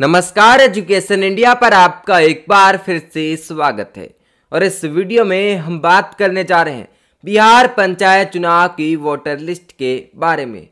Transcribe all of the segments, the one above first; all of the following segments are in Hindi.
नमस्कार एजुकेशन इंडिया पर आपका एक बार फिर से स्वागत है और इस वीडियो में हम बात करने जा रहे हैं बिहार पंचायत चुनाव की वोटर लिस्ट के बारे में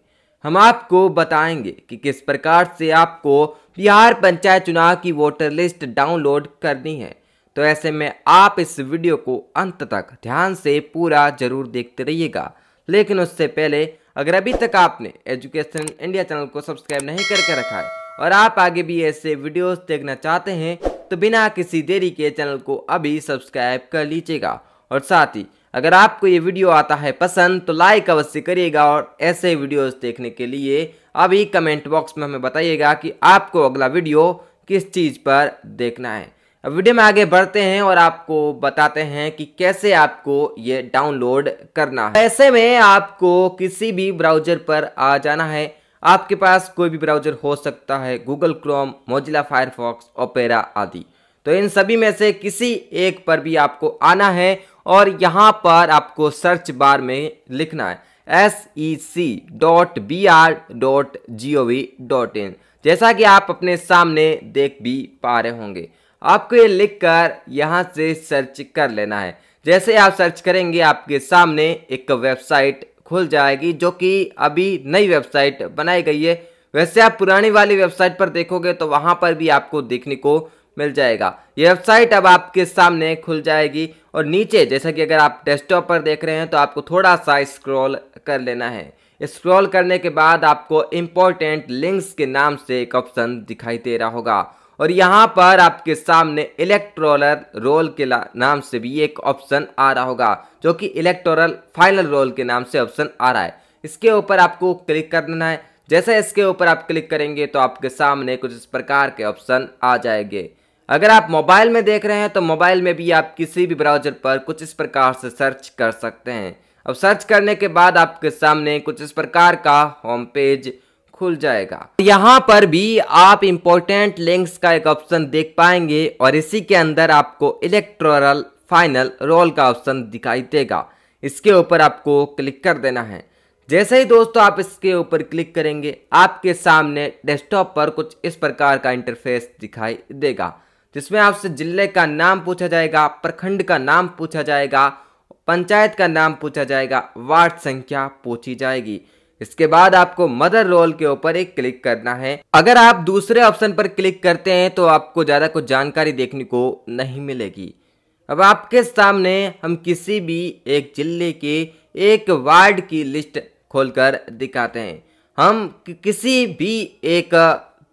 हम आपको बताएंगे कि किस प्रकार से आपको बिहार पंचायत चुनाव की वोटर लिस्ट डाउनलोड करनी है तो ऐसे में आप इस वीडियो को अंत तक ध्यान से पूरा जरूर देखते रहिएगा लेकिन उससे पहले अगर अभी तक आपने एजुकेशन इंडिया चैनल को सब्सक्राइब नहीं करके रखा है और आप आगे भी ऐसे वीडियोस देखना चाहते हैं तो बिना किसी देरी के चैनल को अभी सब्सक्राइब कर लीजिएगा और साथ ही अगर आपको ये वीडियो आता है पसंद तो लाइक अवश्य करिएगा और ऐसे वीडियोस देखने के लिए अभी कमेंट बॉक्स में हमें बताइएगा कि आपको अगला वीडियो किस चीज़ पर देखना है अब वीडियो में आगे बढ़ते हैं और आपको बताते हैं कि कैसे आपको ये डाउनलोड करना है ऐसे में आपको किसी भी ब्राउजर पर आ जाना है आपके पास कोई भी ब्राउजर हो सकता है Google Chrome Mozilla Firefox Opera आदि तो इन सभी में से किसी एक पर भी आपको आना है और यहाँ पर आपको सर्च बार में लिखना है S E C dot B R dot G O V dot in जैसा कि आप अपने सामने देख भी पा रहे होंगे आपको ये लिख कर यहाँ से सर्च कर लेना है जैसे आप सर्च करेंगे आपके सामने एक वेबसाइट खुल जाएगी जो कि अभी नई वेबसाइट बनाई गई है वैसे आप पुरानी वाली वेबसाइट पर देखोगे तो वहाँ पर भी आपको देखने को मिल जाएगा ये वेबसाइट अब आपके सामने खुल जाएगी और नीचे जैसा कि अगर आप डेस्कटॉप पर देख रहे हैं तो आपको थोड़ा सा स्क्रॉल कर लेना है स्क्रॉल करने के बाद आपको इम्पोर्टेंट लिंक्स के नाम से एक ऑप्शन दिखाई दे रहा होगा और यहाँ पर आपके सामने इलेक्ट्रोलर रोल के नाम से भी एक ऑप्शन आ रहा होगा जो कि इलेक्टोरल फाइनल रोल के नाम से ऑप्शन आ रहा है इसके ऊपर आपको क्लिक करना है जैसे इसके ऊपर आप क्लिक करेंगे तो आपके सामने कुछ इस प्रकार के ऑप्शन आ जाएंगे अगर आप मोबाइल में देख रहे हैं तो मोबाइल में भी आप किसी भी ब्राउजर पर कुछ इस प्रकार से सर्च कर सकते हैं अब सर्च करने के बाद आपके सामने कुछ इस प्रकार का होम पेज खुल जाएगा यहाँ पर भी आप इम्पोर्टेंट लिंक्स का एक ऑप्शन देख पाएंगे और इसी के अंदर आपको इलेक्ट्रोरल फाइनल रोल का ऑप्शन दिखाई देगा इसके ऊपर आपको क्लिक कर देना है जैसे ही दोस्तों आप इसके ऊपर क्लिक करेंगे आपके सामने डेस्कटॉप पर कुछ इस प्रकार का इंटरफेस दिखाई देगा जिसमें आपसे जिले का नाम पूछा जाएगा प्रखंड का नाम पूछा जाएगा पंचायत का नाम पूछा जाएगा वार्ड संख्या पूछी जाएगी इसके बाद आपको मदर रोल के ऊपर एक क्लिक करना है अगर आप दूसरे ऑप्शन पर क्लिक करते हैं तो आपको ज़्यादा कुछ जानकारी देखने को नहीं मिलेगी अब आपके सामने हम किसी भी एक जिले के एक वार्ड की लिस्ट खोलकर दिखाते हैं हम कि किसी भी एक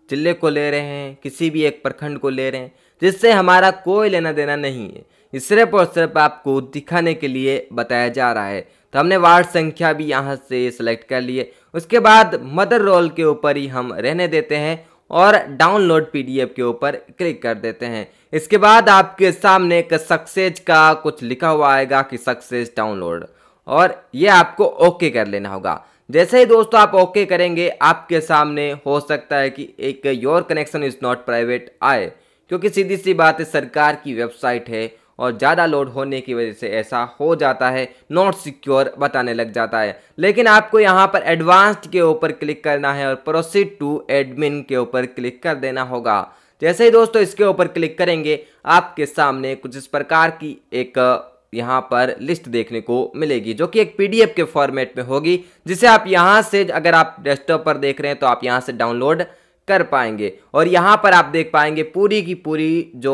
जिले को ले रहे हैं किसी भी एक प्रखंड को ले रहे हैं जिससे हमारा कोई लेना देना नहीं है इस सिर्फ और सिर्फ आपको दिखाने के लिए बताया जा रहा है तो हमने वार्ड संख्या भी यहाँ से सेलेक्ट कर लिए उसके बाद मदर रोल के ऊपर ही हम रहने देते हैं और डाउनलोड पीडीएफ के ऊपर क्लिक कर देते हैं इसके बाद आपके सामने एक सक्सेस का कुछ लिखा हुआ आएगा कि सक्सेस डाउनलोड और ये आपको ओके कर लेना होगा जैसे ही दोस्तों आप ओके करेंगे आपके सामने हो सकता है कि एक your connection is not private आए क्योंकि सीधी सी बात है सरकार की वेबसाइट है और ज़्यादा लोड होने की वजह से ऐसा हो जाता है नॉट सिक्योर बताने लग जाता है लेकिन आपको यहाँ पर एडवांस्ड के ऊपर क्लिक करना है और प्रोसीड टू एडमिन के ऊपर क्लिक कर देना होगा जैसे ही दोस्तों इसके ऊपर क्लिक करेंगे आपके सामने कुछ इस प्रकार की एक यहाँ पर लिस्ट देखने को मिलेगी जो कि एक पीडीएफ के फॉर्मेट में होगी जिसे आप यहाँ से अगर आप डेस्कटॉप पर देख रहे हैं तो आप यहाँ से डाउनलोड कर पाएंगे और यहाँ पर आप देख पाएंगे पूरी की पूरी जो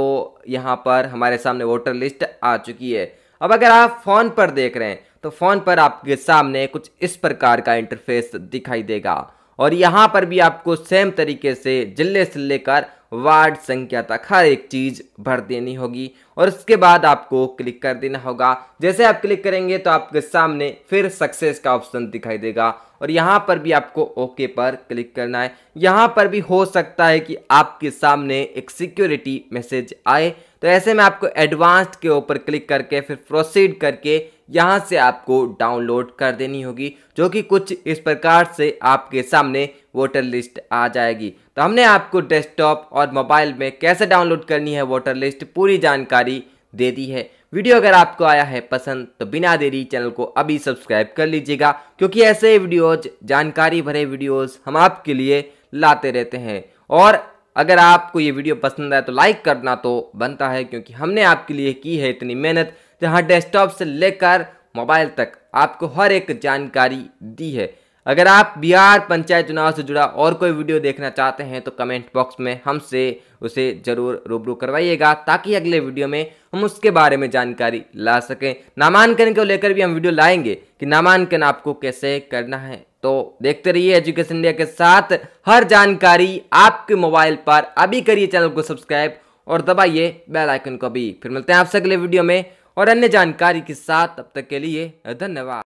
यहाँ पर हमारे सामने वोटर लिस्ट आ चुकी है अब अगर आप फ़ोन पर देख रहे हैं तो फ़ोन पर आपके सामने कुछ इस प्रकार का इंटरफेस दिखाई देगा और यहाँ पर भी आपको सेम तरीके से जिले से लेकर वार्ड संख्या तक हर एक चीज़ भर देनी होगी और उसके बाद आपको क्लिक कर देना होगा जैसे आप क्लिक करेंगे तो आपके सामने फिर सक्सेस का ऑप्शन दिखाई देगा और यहाँ पर भी आपको ओके पर क्लिक करना है यहाँ पर भी हो सकता है कि आपके सामने एक सिक्योरिटी मैसेज आए तो ऐसे में आपको एडवांस्ड के ऊपर क्लिक करके फिर प्रोसीड करके यहाँ से आपको डाउनलोड कर देनी होगी जो कि कुछ इस प्रकार से आपके सामने वोटर लिस्ट आ जाएगी तो हमने आपको डेस्कटॉप और मोबाइल में कैसे डाउनलोड करनी है वोटर लिस्ट पूरी जानकारी दे दी है वीडियो अगर आपको आया है पसंद तो बिना देरी चैनल को अभी सब्सक्राइब कर लीजिएगा क्योंकि ऐसे वीडियोज जानकारी भरे वीडियोज हम आपके लिए लाते रहते हैं और अगर आपको ये वीडियो पसंद आए तो लाइक करना तो बनता है क्योंकि हमने आपके लिए की है इतनी मेहनत जहां डेस्कटॉप से लेकर मोबाइल तक आपको हर एक जानकारी दी है अगर आप बिहार पंचायत चुनाव से जुड़ा और कोई वीडियो देखना चाहते हैं तो कमेंट बॉक्स में हमसे उसे ज़रूर रूबरू करवाइएगा ताकि अगले वीडियो में हम उसके बारे में जानकारी ला सकें नामांकन को लेकर भी हम वीडियो लाएंगे कि नामांकन आपको कैसे करना है तो देखते रहिए एजुकेशन इंडिया के साथ हर जानकारी आपके मोबाइल पर अभी करिए चैनल को सब्सक्राइब और दबाइए बेलाइकन को भी फिर मिलते हैं आपसे अगले वीडियो में और अन्य जानकारी के साथ अब तक के लिए धन्यवाद